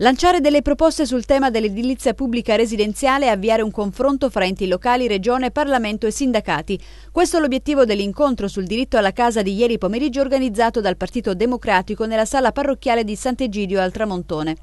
Lanciare delle proposte sul tema dell'edilizia pubblica residenziale e avviare un confronto fra enti locali, regione, Parlamento e sindacati. Questo è l'obiettivo dell'incontro sul diritto alla casa di ieri pomeriggio organizzato dal Partito Democratico nella sala parrocchiale di Sant'Egidio al Tramontone.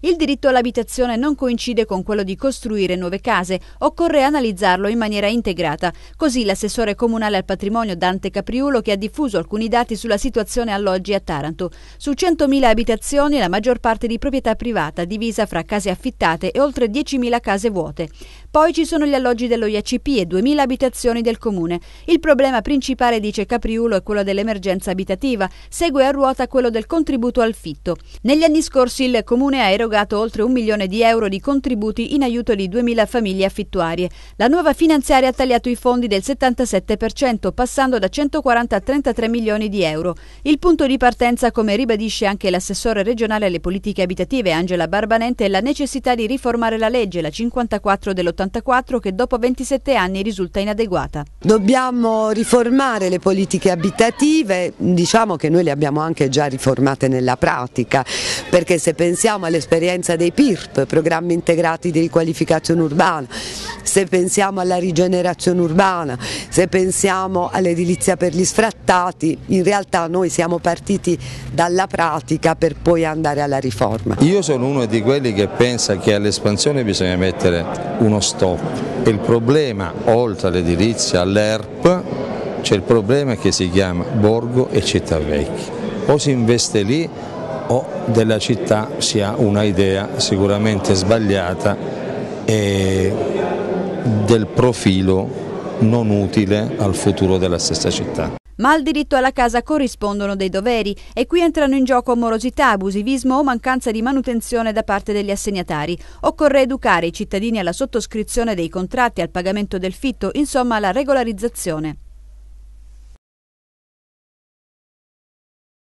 Il diritto all'abitazione non coincide con quello di costruire nuove case, occorre analizzarlo in maniera integrata. Così l'assessore comunale al patrimonio Dante Capriulo che ha diffuso alcuni dati sulla situazione alloggi a Taranto. Su 100.000 abitazioni la maggior parte di proprietà privata, divisa fra case affittate e oltre 10.000 case vuote. Poi ci sono gli alloggi dello IACP e 2.000 abitazioni del comune. Il problema principale, dice Capriulo, è quello dell'emergenza abitativa, segue a ruota quello del contributo al fitto. Negli anni scorsi il comune ha erogato erogato oltre un milione di euro di contributi in aiuto di 2.000 famiglie affittuarie. La nuova finanziaria ha tagliato i fondi del 77%, passando da 140 a 33 milioni di euro. Il punto di partenza, come ribadisce anche l'assessore regionale alle politiche abitative Angela Barbanente, è la necessità di riformare la legge, la 54 dell'84, che dopo 27 anni risulta inadeguata. Dobbiamo riformare le politiche abitative, diciamo che noi le abbiamo anche già riformate nella pratica, perché se pensiamo all'esperienza l'esperienza dei PIRP, programmi integrati di riqualificazione urbana, se pensiamo alla rigenerazione urbana, se pensiamo all'edilizia per gli sfrattati, in realtà noi siamo partiti dalla pratica per poi andare alla riforma. Io sono uno di quelli che pensa che all'espansione bisogna mettere uno stop. Il problema, oltre all'edilizia, all'ERP, c'è il problema che si chiama borgo e città vecchia. O si investe lì o della città si ha un'idea sicuramente sbagliata e del profilo non utile al futuro della stessa città. Ma al diritto alla casa corrispondono dei doveri e qui entrano in gioco morosità, abusivismo o mancanza di manutenzione da parte degli assegnatari. Occorre educare i cittadini alla sottoscrizione dei contratti, al pagamento del fitto, insomma alla regolarizzazione.